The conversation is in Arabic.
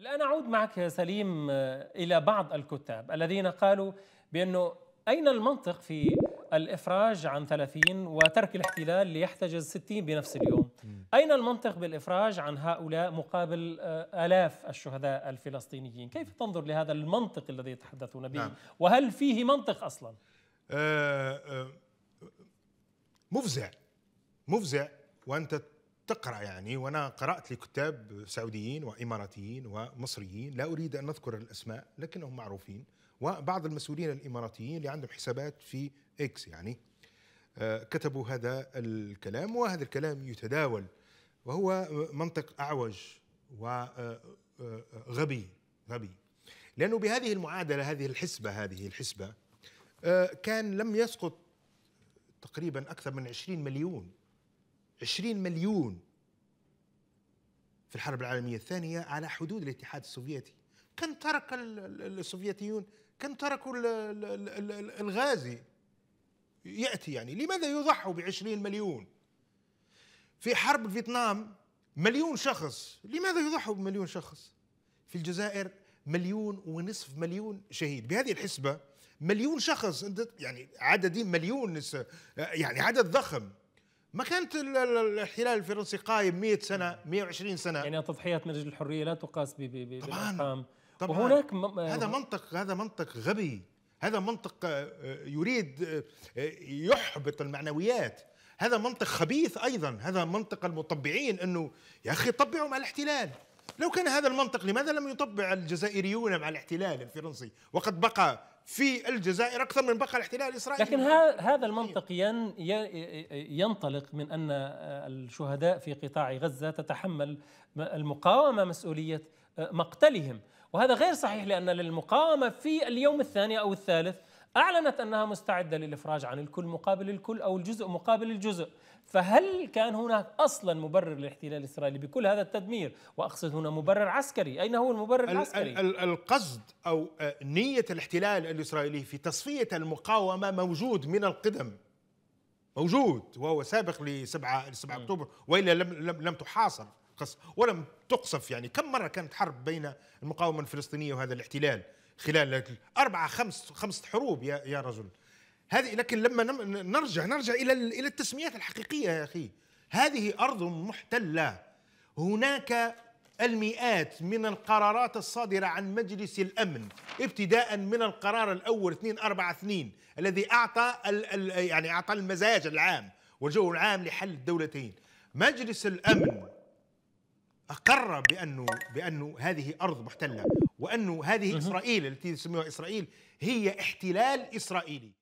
الآن أعود معك يا سليم آه، إلى بعض الكتاب الذين قالوا بأنه أين المنطق في الإفراج عن 30 وترك الاحتلال ليحتجز 60 بنفس اليوم أين المنطق بالإفراج عن هؤلاء مقابل آه، آلاف الشهداء الفلسطينيين كيف تنظر لهذا المنطق الذي يتحدثون به نعم. وهل فيه منطق أصلا آه، مفزع مفزع وأنت تقرا يعني وانا قرات لكتاب سعوديين واماراتيين ومصريين لا اريد ان اذكر الاسماء لكنهم معروفين وبعض المسؤولين الاماراتيين اللي عندهم حسابات في اكس يعني آه، كتبوا هذا الكلام وهذا الكلام يتداول وهو منطق اعوج وغبي آه، آه، غبي لانه بهذه المعادله هذه الحسبه هذه الحسبه كان لم يسقط تقريبا اكثر من 20 مليون 20 مليون في الحرب العالمية الثانية على حدود الاتحاد السوفيتي كم ترك السوفيتيون كم تركوا الغازي يأتي يعني لماذا يضحوا بعشرين مليون في حرب فيتنام مليون شخص لماذا يضحوا بمليون شخص في الجزائر مليون ونصف مليون شهيد بهذه الحسبة مليون شخص يعني عددين مليون يعني عدد ضخم ما كانت الاحتلال الفرنسي قايم 100 سنه 120 سنه يعني تضحيات من اجل الحريه لا تقاس بالارقام طبعا وهناك م... هذا منطق هذا منطق غبي هذا منطق آه، آه، يريد آه، يحبط المعنويات هذا منطق خبيث ايضا هذا منطق المطبعين انه يا اخي طبعوا مع الاحتلال لو كان هذا المنطق لماذا لم يطبع الجزائريون مع الاحتلال الفرنسي وقد بقى في الجزائر اكثر من بقى الاحتلال الاسرائيلي لكن هذا المنطق ينطلق من ان الشهداء في قطاع غزه تتحمل المقاومه مسؤوليه مقتلهم وهذا غير صحيح لان للمقاومه في اليوم الثاني او الثالث أعلنت أنها مستعدة للإفراج عن الكل مقابل الكل أو الجزء مقابل الجزء فهل كان هناك أصلا مبرر للاحتلال الإسرائيلي بكل هذا التدمير وأقصد هنا مبرر عسكري أين هو المبرر العسكري؟ القصد أو آه، نية الاحتلال الإسرائيلي في تصفية المقاومة موجود من القدم موجود وهو سابق ل 7 7 اكتوبر والا لم لم, لم تحاصر ولم تقصف يعني كم مره كانت حرب بين المقاومه الفلسطينيه وهذا الاحتلال خلال أربعة خمس خمس حروب يا يا رجل هذه لكن لما نرجع نرجع إلى إلى التسميات الحقيقية يا أخي هذه أرض محتلة هناك المئات من القرارات الصادرة عن مجلس الأمن ابتداء من القرار الأول 242 الذي أعطى يعني أعطى المزاج العام والجو العام لحل الدولتين مجلس الأمن اقر بانه بانه هذه ارض محتله وانه هذه اسرائيل التي يسميها اسرائيل هي احتلال اسرائيلي